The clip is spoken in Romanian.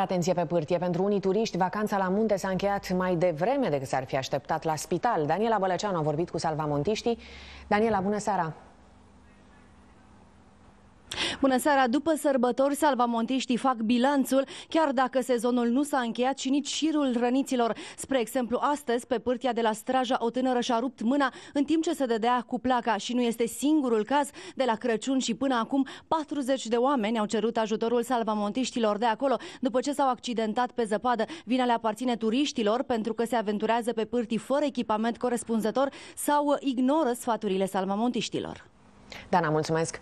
Atenție pe pârtie. Pentru unii turiști, vacanța la munte s-a încheiat mai devreme decât s-ar fi așteptat la spital. Daniela Bălăceanu a vorbit cu salvamontiștii. Daniela, bună seara! Bună seara, după sărbători, salvamontiștii fac bilanțul, chiar dacă sezonul nu s-a încheiat și nici șirul răniților. Spre exemplu, astăzi, pe pârtia de la Straja, o tânără și-a rupt mâna în timp ce se dădea cu placa și nu este singurul caz. De la Crăciun și până acum, 40 de oameni au cerut ajutorul salvamontiștilor de acolo după ce s-au accidentat pe zăpadă. Vina le aparține turiștilor pentru că se aventurează pe pârtii fără echipament corespunzător sau ignoră sfaturile salvamontiștilor. Dana, mulțumesc!